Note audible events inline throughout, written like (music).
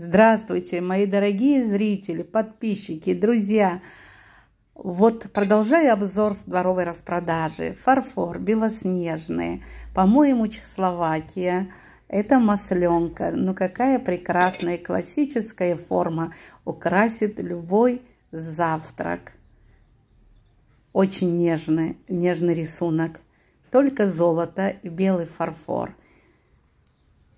Здравствуйте, мои дорогие зрители, подписчики, друзья! Вот продолжаю обзор с дворовой распродажи. Фарфор, белоснежный. по-моему, Чехословакия. Это масленка. Ну какая прекрасная классическая форма. Украсит любой завтрак. Очень нежный, нежный рисунок. Только золото и белый фарфор.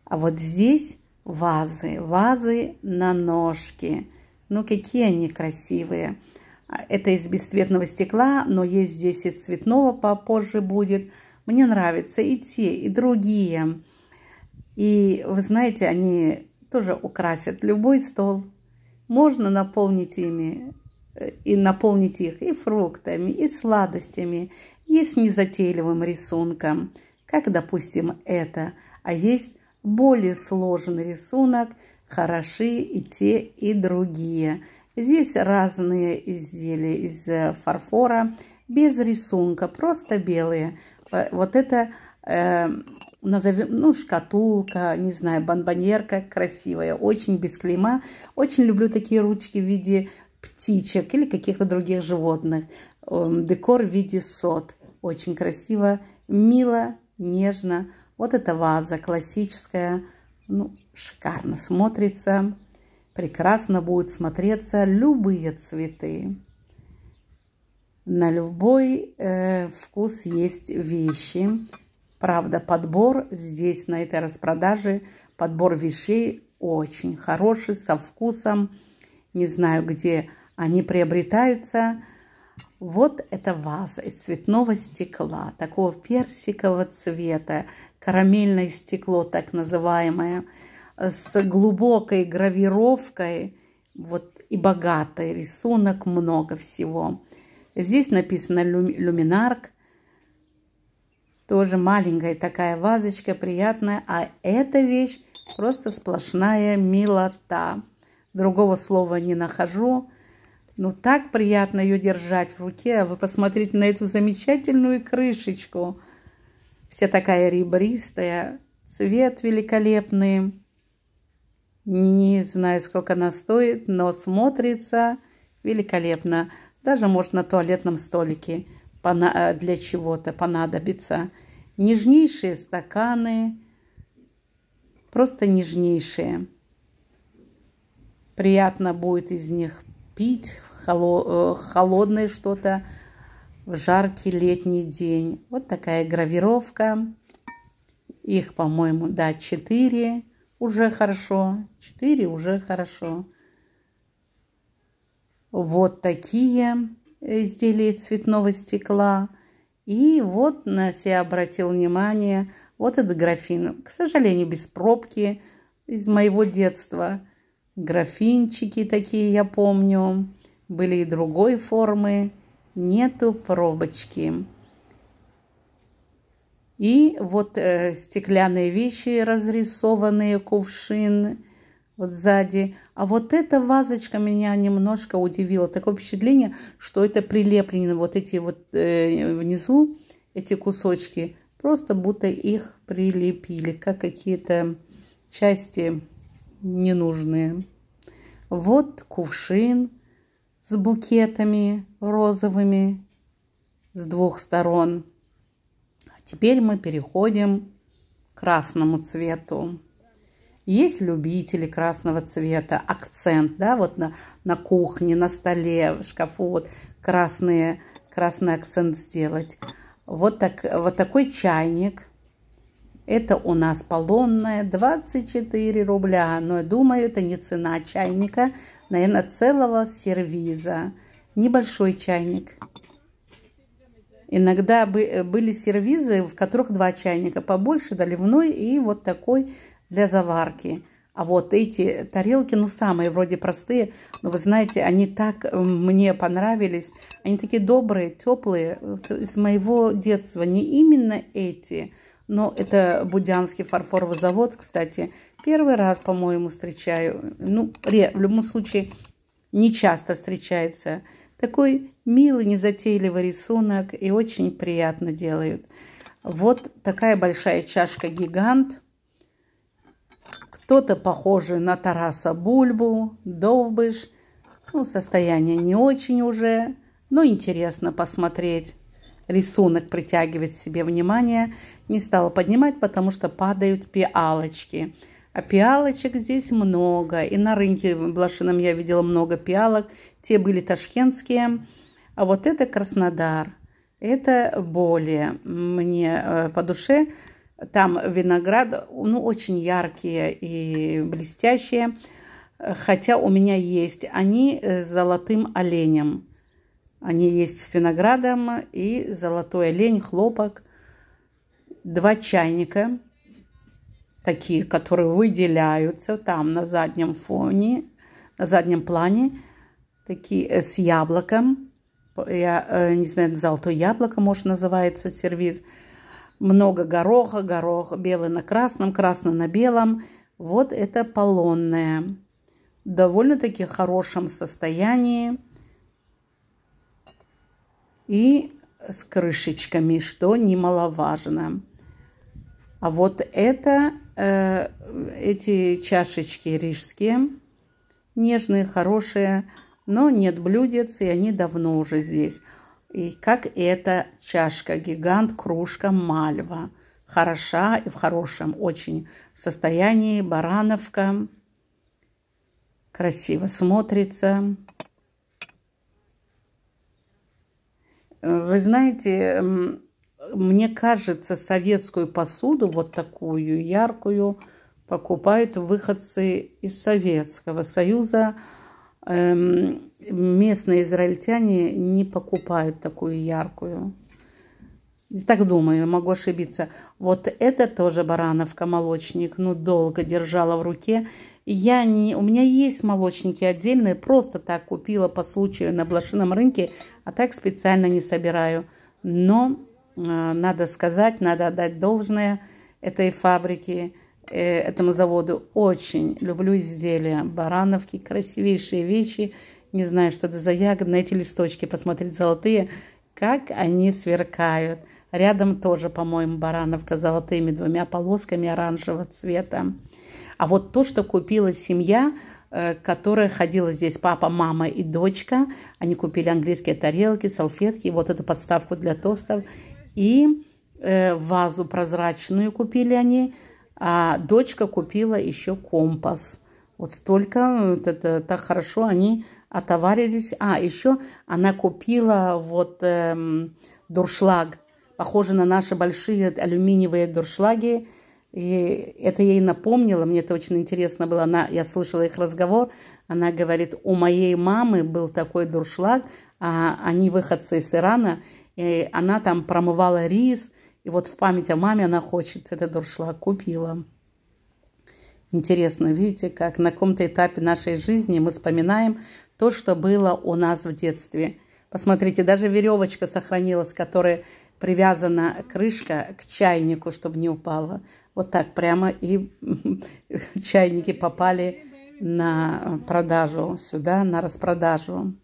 А вот здесь вазы. Вазы на ножке. Ну, какие они красивые. А, это из бесцветного стекла, но есть здесь и цветного попозже будет. Мне нравятся и те, и другие. И вы знаете, они тоже украсят любой стол. Можно наполнить ими э, и наполнить их и фруктами, и сладостями, и с незатейливым рисунком, как, допустим, это. А есть более сложный рисунок, хороши и те, и другие. Здесь разные изделия из э, фарфора, без рисунка, просто белые. Э, вот это, э, назовем, ну, шкатулка, не знаю, бомбоньерка красивая, очень без клейма. Очень люблю такие ручки в виде птичек или каких-то других животных. Эм, декор в виде сот. Очень красиво, мило, нежно, вот эта ваза классическая, ну, шикарно смотрится, прекрасно будут смотреться любые цветы. На любой э, вкус есть вещи. Правда, подбор здесь, на этой распродаже, подбор вещей очень хороший, со вкусом. Не знаю, где они приобретаются. Вот эта ваза из цветного стекла, такого персикового цвета карамельное стекло, так называемое, с глубокой гравировкой, вот и богатый рисунок, много всего. Здесь написано люминарк, тоже маленькая такая вазочка, приятная, а эта вещь просто сплошная милота. Другого слова не нахожу. Ну так приятно ее держать в руке. А вы посмотрите на эту замечательную крышечку. Вся такая ребристая, цвет великолепный. Не знаю, сколько она стоит, но смотрится великолепно. Даже может на туалетном столике э, для чего-то понадобится. Нежнейшие стаканы, просто нежнейшие. Приятно будет из них пить э, холодное что-то, в жаркий летний день. Вот такая гравировка. Их, по-моему, да, 4. Уже хорошо. 4 уже хорошо. Вот такие изделия из цветного стекла. И вот на себя обратил внимание вот этот графин. К сожалению, без пробки из моего детства. Графинчики такие я помню. Были и другой формы нету пробочки. И вот э, стеклянные вещи, разрисованные, кувшин вот сзади. А вот эта вазочка меня немножко удивила. Такое впечатление, что это прилеплены вот эти вот э, внизу, эти кусочки. Просто будто их прилепили, как какие-то части ненужные. Вот кувшин с букетами розовыми с двух сторон. А теперь мы переходим к красному цвету. Есть любители красного цвета, акцент, да, вот на, на кухне, на столе, в шкафу, вот красные, красный акцент сделать. Вот, так, вот такой чайник это у нас полонная, 24 рубля. Но, я думаю, это не цена чайника, наверное, целого сервиза. Небольшой чайник. Иногда э, были сервизы, в которых два чайника побольше, доливной и вот такой для заварки. А вот эти тарелки, ну, самые вроде простые, но вы знаете, они так э, мне понравились. Они такие добрые, теплые, из моего детства. Не именно эти, но это Будянский фарфоровый завод, кстати. Первый раз, по-моему, встречаю. Ну, в любом случае, не часто встречается. Такой милый, незатейливый рисунок и очень приятно делают. Вот такая большая чашка-гигант. Кто-то похожий на Тараса Бульбу, Довбыш. Ну, состояние не очень уже, но интересно посмотреть рисунок притягивает к себе внимание. Не стала поднимать, потому что падают пиалочки. А пиалочек здесь много. И на рынке в Блошином я видела много пиалок. Те были ташкентские. А вот это Краснодар. Это более мне э, по душе. Там виноград, ну, очень яркие и блестящие. Э, хотя у меня есть они э, с золотым оленем. Они есть с виноградом и золотой олень, хлопок. Два чайника, такие, которые выделяются там на заднем фоне, на заднем плане, такие э, с яблоком. Я э, не знаю, золотое яблоко, может, называется сервиз. Много гороха, горох белый на красном, красный на белом. Вот это полонное. В довольно-таки хорошем состоянии и с крышечками, что немаловажно. А вот это, э, эти чашечки рижские, нежные, хорошие, но нет блюдец, и они давно уже здесь. И как эта чашка-гигант, кружка мальва. Хороша и в хорошем очень состоянии, барановка. Красиво смотрится. Вы знаете, мне кажется, советскую посуду, вот такую яркую, покупают выходцы из Советского Союза. Эм, местные израильтяне не покупают такую яркую так думаю, могу ошибиться. Вот это тоже барановка молочник, ну долго держала в руке. Я не, у меня есть молочники отдельные, просто так купила по случаю на блошином рынке, а так специально не собираю. Но э, надо сказать, надо отдать должное этой фабрике, э, этому заводу. Очень люблю изделия барановки, красивейшие вещи. Не знаю, что это за ягоды, на эти листочки посмотреть золотые, как они сверкают. Рядом тоже, по-моему, барановка с золотыми двумя полосками оранжевого цвета. А вот то, что купила семья, э, которая ходила здесь папа, мама и дочка. Они купили английские тарелки, салфетки, вот эту подставку для тостов. И э, вазу прозрачную купили они, а дочка купила еще компас. Вот столько, э, вот это, так хорошо они отоварились. А, еще она купила вот эм, дуршлаг Похоже на наши большие алюминиевые дуршлаги. И это ей напомнило, мне это очень интересно было, она, я слышала их разговор, она говорит, у моей мамы был такой дуршлаг, а они выходцы из Ирана, и она там промывала рис, и вот в память о маме она хочет этот дуршлаг, купила. Интересно, видите, как на каком-то этапе нашей жизни мы вспоминаем то, что было у нас в детстве. Посмотрите, даже веревочка сохранилась, которая привязана крышка к чайнику, чтобы не упала. Вот так прямо и (laughs) чайники попали на продажу сюда, на распродажу.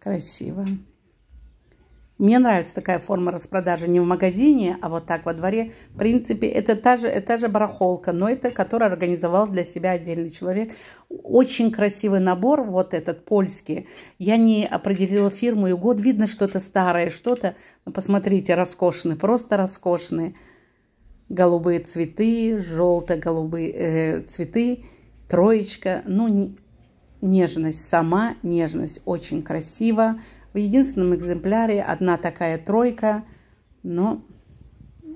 Красиво. Мне нравится такая форма распродажи не в магазине, а вот так во дворе. В принципе, это та же, это та же барахолка, но это, который организовал для себя отдельный человек. Очень красивый набор, вот этот польский. Я не определила фирму и год. Видно что это старое, что-то. Но посмотрите, роскошные, просто роскошные. Голубые цветы, желто-голубые э, цветы, троечка. Ну, нежность, сама нежность. Очень красиво в единственном экземпляре одна такая тройка, но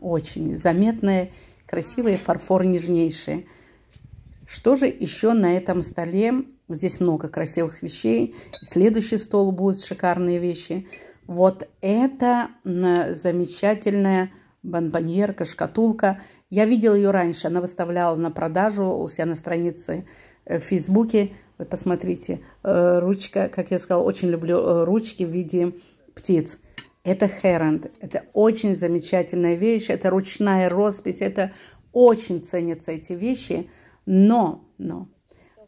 очень заметная, красивая, фарфор нежнейший. Что же еще на этом столе? Здесь много красивых вещей. Следующий стол будет шикарные вещи. Вот это замечательная бонбоньерка, шкатулка. Я видела ее раньше, она выставляла на продажу у себя на странице э, в Фейсбуке. Вы посмотрите, Э, ручка, как я сказала, очень люблю э, ручки в виде птиц. Это Херанд, это очень замечательная вещь, это ручная роспись, это очень ценятся эти вещи, но, но,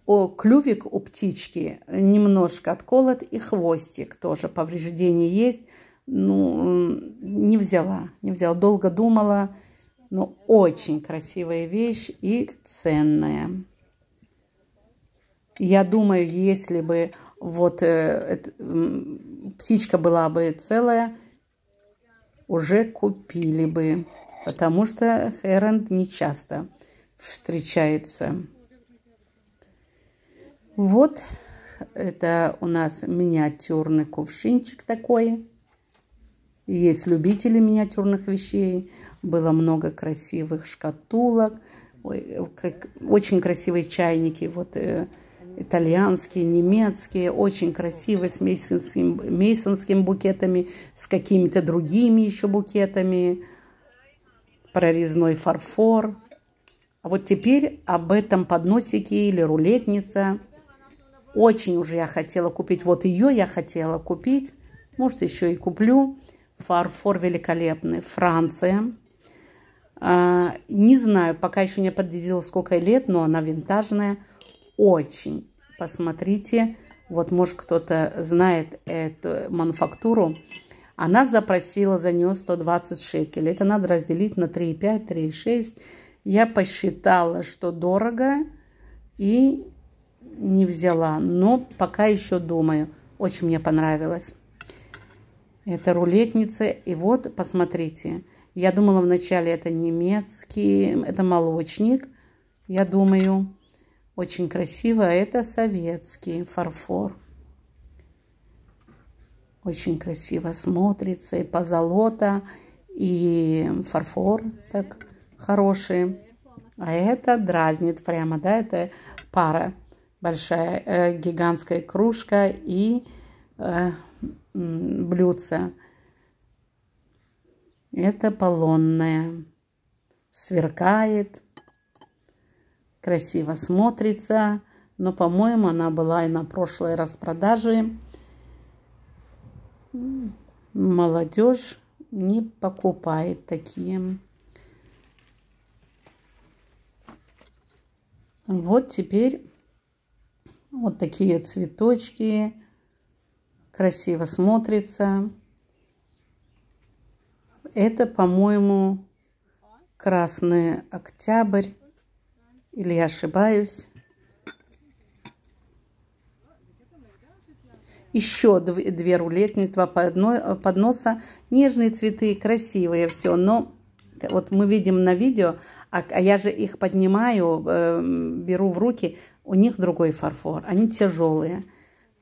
о, клювик у птички немножко отколот и хвостик тоже, повреждение есть, ну, не взяла, не взяла, долго думала, но очень красивая вещь и ценная. Я думаю, если бы вот э, э, птичка была бы целая, уже купили бы, потому что херенд не часто встречается. Вот это у нас миниатюрный кувшинчик такой. Есть любители миниатюрных вещей. Было много красивых шкатулок. Ой, как, очень красивые чайники. Вот э, итальянские, немецкие, очень красивые, с мейсонским, мейсонским букетами, с какими-то другими еще букетами, прорезной фарфор. А вот теперь об этом подносике или рулетница. Очень уже я хотела купить, вот ее я хотела купить, может еще и куплю. Фарфор великолепный, Франция. А, не знаю, пока еще не определила, сколько лет, но она винтажная – очень. Посмотрите, вот может кто-то знает эту мануфактуру. Она запросила за нее 120 шекелей. Это надо разделить на 3,5, 3,6. Я посчитала, что дорого и не взяла. Но пока еще думаю. Очень мне понравилось. Это рулетница. И вот, посмотрите. Я думала вначале это немецкий, это молочник. Я думаю, очень красиво. А это советский фарфор. Очень красиво смотрится. И позолота, и фарфор так хороший. А это дразнит прямо, да, это пара большая, э, гигантская кружка и э, блюдце. Это полонное. Сверкает красиво смотрится. Но, по-моему, она была и на прошлой распродаже. Молодежь не покупает такие. Вот теперь вот такие цветочки. Красиво смотрится. Это, по-моему, красный октябрь. Или я ошибаюсь? Еще две рулетницы, два э, подноса. Нежные цветы, красивые все, но вот мы видим на видео, а, а я же их поднимаю, э, беру в руки, у них другой фарфор, они тяжелые.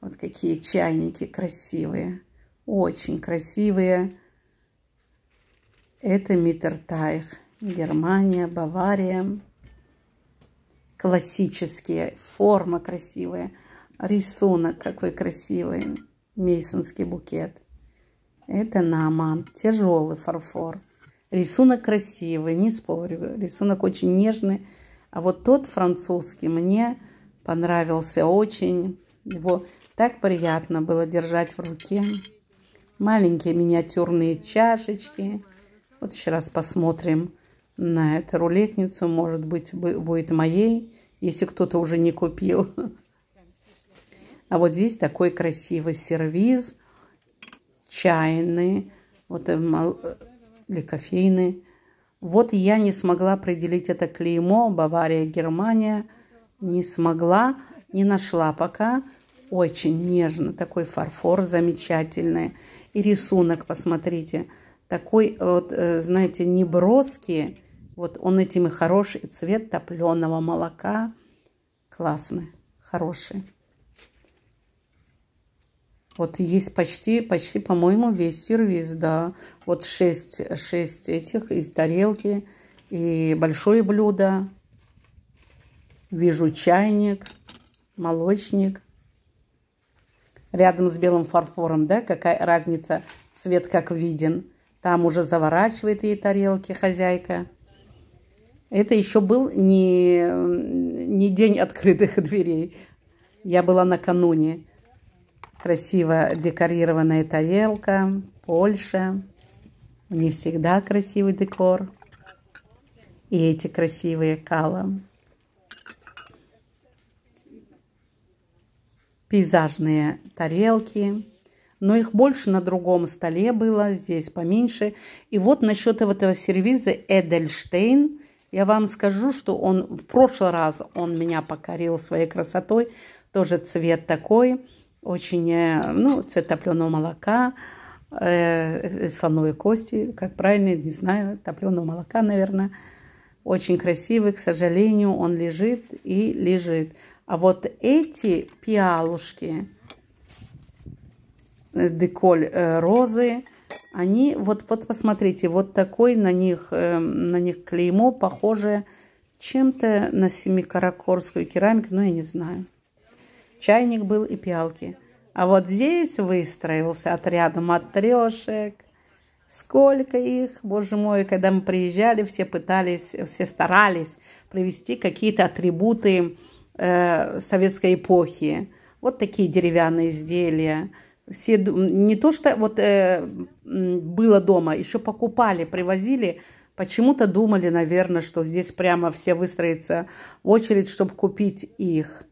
Вот какие чайники красивые, очень красивые. Это Миттертайх, Германия, Бавария классические, форма красивая, рисунок какой красивый, мейсонский букет. Это наман, тяжелый фарфор. Рисунок красивый, не спорю, рисунок очень нежный. А вот тот французский мне понравился очень. Его так приятно было держать в руке. Маленькие миниатюрные чашечки. Вот еще раз посмотрим на эту рулетницу, может быть, будет моей, если кто-то уже не купил. А вот здесь такой красивый сервиз, чайный, вот э, э, или кофейный. Вот я не смогла определить это клеймо Бавария, Германия. Не смогла, не нашла пока. Очень нежно, такой фарфор замечательный. И рисунок, посмотрите, такой вот, э, знаете, неброский вот он этим и хороший, и цвет топленого молока классный, хороший. Вот есть почти, почти, по-моему, весь сервис, да. Вот шесть, шесть этих из тарелки и большое блюдо. Вижу чайник, молочник. Рядом с белым фарфором, да, какая разница, цвет как виден. Там уже заворачивает ей тарелки хозяйка. Это еще был не, не день открытых дверей. Я была накануне. Красиво декорированная тарелка, Польша. У них всегда красивый декор. И эти красивые кала. Пейзажные тарелки. Но их больше на другом столе было, здесь поменьше. И вот насчет этого сервиза Эдельштейн – я вам скажу, что он в прошлый раз он меня покорил своей красотой. Тоже цвет такой, очень, э, ну, цвет топленого молока, э, слоновой кости, как правильно, не знаю, топленого молока, наверное. Очень красивый, к сожалению, он лежит и лежит. А вот эти пиалушки, э, деколь э, розы, они, вот, вот посмотрите, вот такой на них, э, на них клеймо, похожее чем-то на семикаракорскую керамику, ну я не знаю. Чайник был и пиалки. А вот здесь выстроился отряд матрешек. Сколько их, боже мой, когда мы приезжали, все пытались, все старались привести какие-то атрибуты э, советской эпохи. Вот такие деревянные изделия – все не то что вот э, было дома, еще покупали, привозили. Почему-то думали, наверное, что здесь прямо все выстроится очередь, чтобы купить их.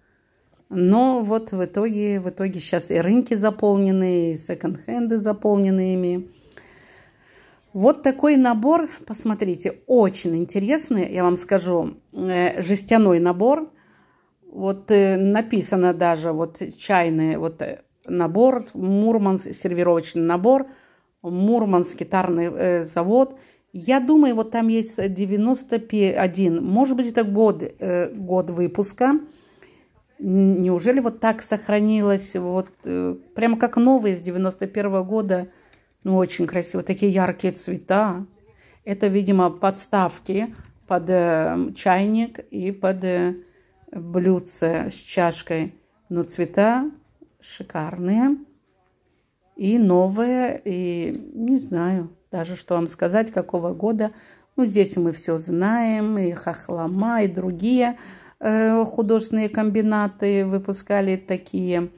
Но вот в итоге, в итоге сейчас и рынки заполнены, и секонд-хенды заполнены ими. Вот такой набор, посмотрите, очень интересный, я вам скажу, э, жестяной набор. Вот э, написано даже, вот чайные, вот э, набор, Мурманск сервировочный набор, Мурманск гитарный э, завод. Я думаю, вот там есть 91, может быть, это год, э, год выпуска. Неужели вот так сохранилось, вот э, прямо как новые с 91 -го года? Ну, очень красиво, такие яркие цвета. Это, видимо, подставки под э, чайник и под э, блюдце с чашкой. Но цвета шикарные. И новые, и не знаю даже, что вам сказать, какого года. Ну, здесь мы все знаем, и Хохлома, и другие э, художественные комбинаты выпускали такие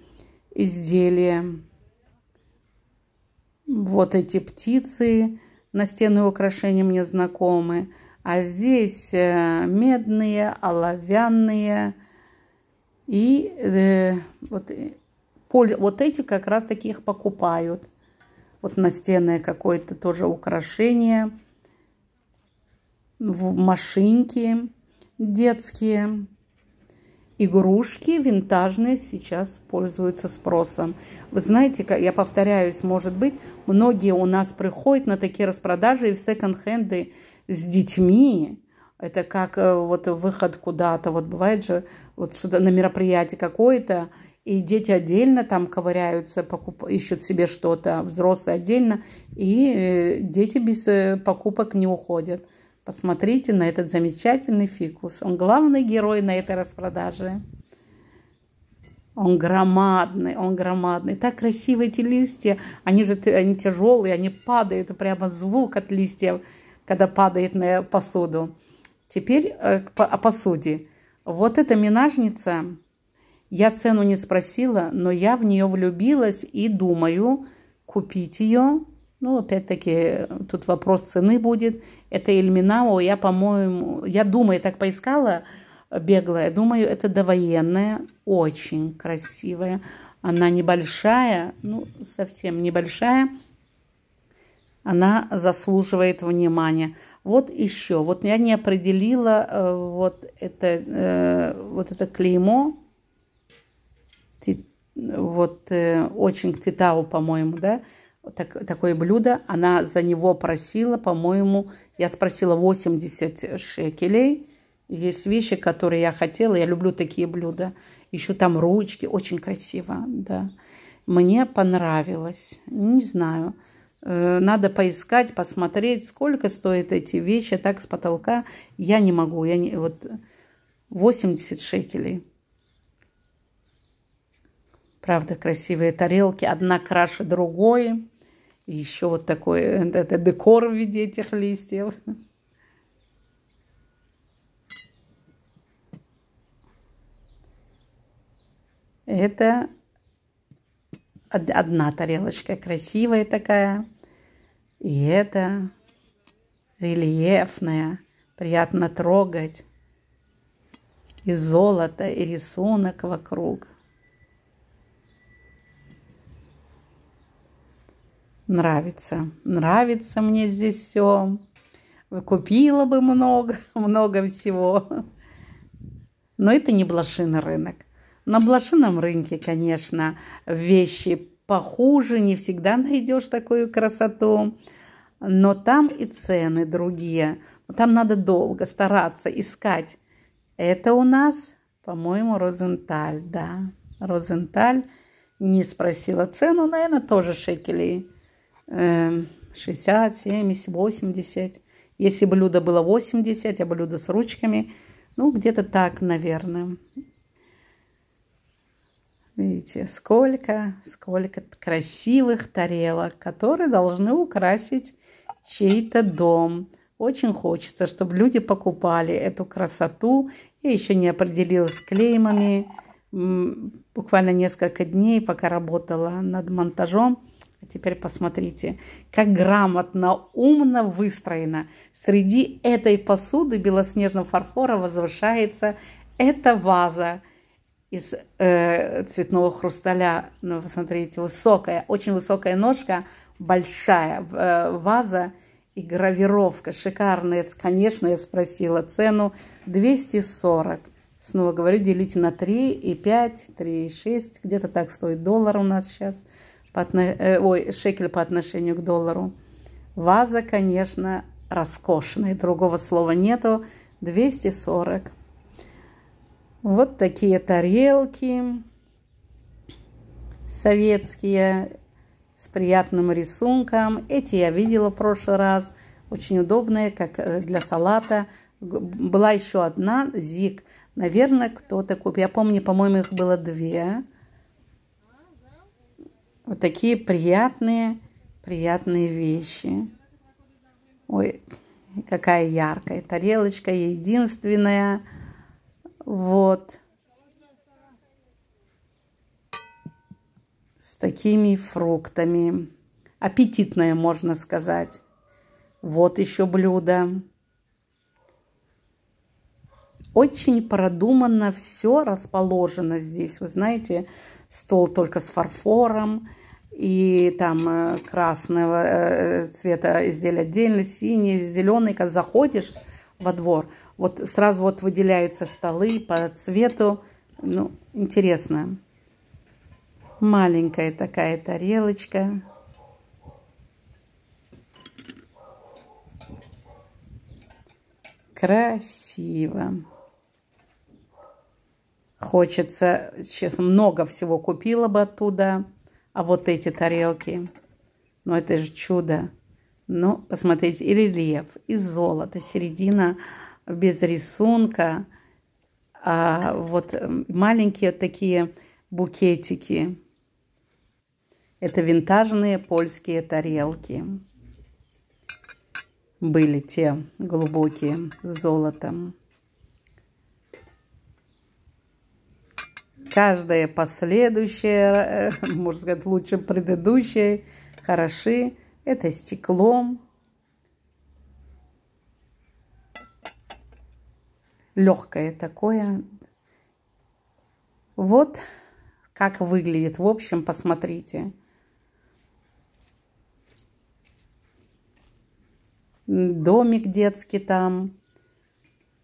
изделия. Вот эти птицы, на стены украшения мне знакомы. А здесь э, медные, оловянные и э, вот э, вот эти как раз таких покупают. Вот настенное какое-то тоже украшение. В машинки детские. Игрушки винтажные сейчас пользуются спросом. Вы знаете, я повторяюсь, может быть, многие у нас приходят на такие распродажи и в секонд-хенды с детьми. Это как э, вот выход куда-то. Вот бывает же, вот сюда на мероприятие какое-то, и дети отдельно там ковыряются, покуп... ищут себе что-то, взрослые отдельно, и э, дети без э, покупок не уходят. Посмотрите на этот замечательный фикус. Он главный герой на этой распродаже. Он громадный, он громадный. Так красивые эти листья. Они же они тяжелые, они падают. Прямо звук от листьев, когда падает на посуду. Теперь э, о посуде. Вот эта минажница я цену не спросила, но я в нее влюбилась и думаю купить ее. Ну, опять-таки, тут вопрос цены будет. Это Эльминао, я, по-моему, я думаю, так поискала беглая. Думаю, это довоенная, очень красивая. Она небольшая, ну, совсем небольшая. Она заслуживает внимания. Вот еще, вот я не определила, э, вот это, э, вот это клеймо, ты вот э, очень к титау, по-моему, да, так, такое блюдо, она за него просила, по-моему, я спросила 80 шекелей. Есть вещи, которые я хотела, я люблю такие блюда. Еще там ручки, очень красиво, да. Мне понравилось, не знаю. Э, надо поискать, посмотреть, сколько стоят эти вещи. Так с потолка я не могу. Я не, вот 80 шекелей. Правда, красивые тарелки, одна краше другой. И еще вот такой это декор в виде этих листьев. Это одна тарелочка красивая такая. И это рельефная, приятно трогать. И золото, и рисунок вокруг – нравится. Нравится мне здесь все. Купила бы много, (laughs) много всего. Но это не блошиный рынок. На блошином рынке, конечно, вещи похуже, не всегда найдешь такую красоту. Но там и цены другие. Там надо долго стараться, искать. Это у нас, по-моему, Розенталь, да. Розенталь не спросила цену, наверное, тоже шекелей. 60, 70, 80. Если блюдо было 80, а блюдо с ручками, ну, где-то так, наверное. Видите, сколько, сколько красивых тарелок, которые должны украсить чей-то дом. Очень хочется, чтобы люди покупали эту красоту. Я еще не определилась с клеймами. Буквально несколько дней, пока работала над монтажом, Теперь посмотрите, как грамотно, умно выстроено. Среди этой посуды белоснежного фарфора возвышается эта ваза из э, цветного хрусталя. Ну, посмотрите, высокая, очень высокая ножка, большая э, ваза и гравировка шикарная. Конечно, я спросила цену 240. Снова говорю, делите на 3,5, 3,6, где-то так стоит доллар у нас сейчас – по, э, ой, шекель по отношению к доллару. Ваза, конечно, роскошная, другого слова нету, 240. Вот такие тарелки советские с приятным рисунком. Эти я видела в прошлый раз, очень удобные, как э, для салата. Была еще одна, зик. Наверное, кто-то купил. Я помню, по-моему, их было две. Вот такие приятные, приятные вещи. Ой, какая яркая тарелочка, единственная. Вот. С такими фруктами. Аппетитное, можно сказать. Вот еще блюдо. Очень продуманно все расположено здесь. Вы знаете, стол только с фарфором, и там э, красного э, э, цвета изделия отдельно, синий, зеленый. Когда заходишь во двор, вот сразу вот выделяются столы по цвету. Ну, интересно. Маленькая такая тарелочка. Красиво. Хочется, сейчас много всего купила бы оттуда. А вот эти тарелки. Ну, это же чудо. Ну, посмотрите, и рельеф, и золото. Середина без рисунка. А вот эм, маленькие такие букетики. Это винтажные польские тарелки. Были те глубокие с золотом. каждое последующее, э, (laughs) можно сказать, лучше предыдущее, хороши. Это стеклом. Легкое такое. Вот как выглядит. В общем, посмотрите. Домик детский там.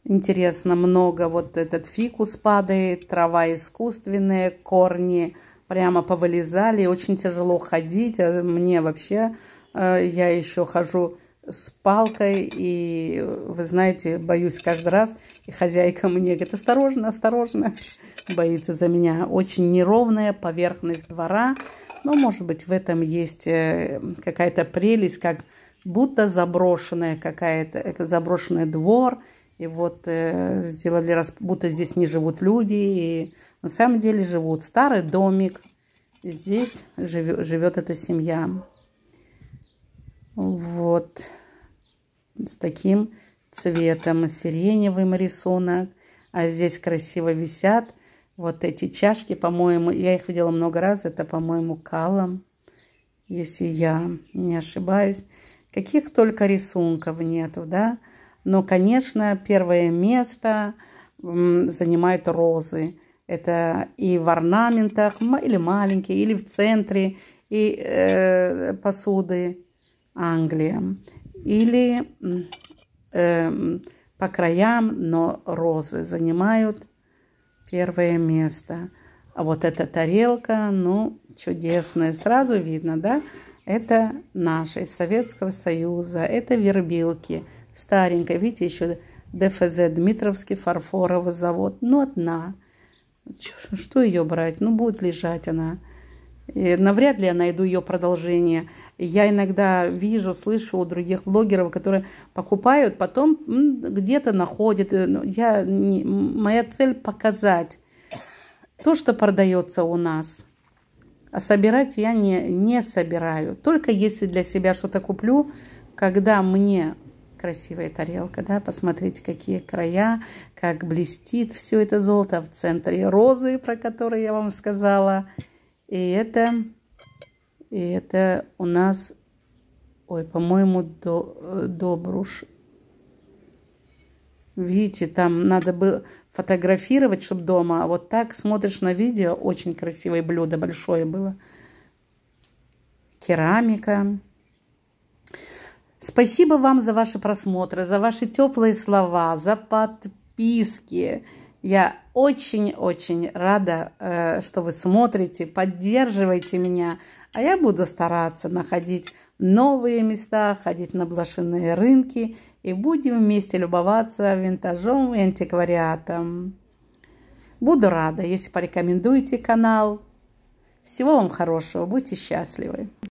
Интересно, много вот этот фикус падает, трава искусственная, корни прямо повылезали, очень тяжело ходить. А мне вообще, э, я еще хожу с палкой, и, вы знаете, боюсь каждый раз, и хозяйка мне говорит, осторожно, осторожно, (laughs) боится за меня. Очень неровная поверхность двора, но, может быть, в этом есть э, какая-то прелесть, как будто заброшенная какая-то, заброшенный двор – и вот э, сделали, расп... будто здесь не живут люди. И на самом деле живут старый домик. И здесь живет, живет эта семья. Вот. С таким цветом, сиреневым рисунок. А здесь красиво висят вот эти чашки, по-моему, я их видела много раз, это, по-моему, калом, если я не ошибаюсь. Каких только рисунков нету, да? Но, конечно, первое место занимают розы. Это и в орнаментах, или маленькие, или в центре и э, посуды Англия. Или э, по краям, но розы занимают первое место. А вот эта тарелка, ну, чудесная, сразу видно, да? Это наши, Советского Союза, это вербилки – старенькая, видите, еще ДФЗ, Дмитровский фарфоровый завод, ну, одна. Что ее брать? Ну, будет лежать она. И навряд ли я найду ее продолжение. Я иногда вижу, слышу у других блогеров, которые покупают, потом где-то находят. Э, ну, я не, моя цель показать то, что продается у нас. А собирать я не, не собираю. Только если для себя что-то куплю, когда мне красивая тарелка, да, посмотрите, какие края, как блестит все это золото в центре розы, про которые я вам сказала. И это, и это у нас, ой, по-моему, до, э, добруш. Видите, там надо было фотографировать, чтобы дома, а вот так смотришь на видео, очень красивое блюдо, большое было. Керамика. Спасибо вам за ваши просмотры, за ваши теплые слова, за подписки. Я очень-очень рада, э, что вы смотрите, поддерживаете меня. А я буду стараться находить новые места, ходить на блошиные рынки и будем вместе любоваться винтажом и антиквариатом. Буду рада, если порекомендуете канал. Всего вам хорошего, будьте счастливы!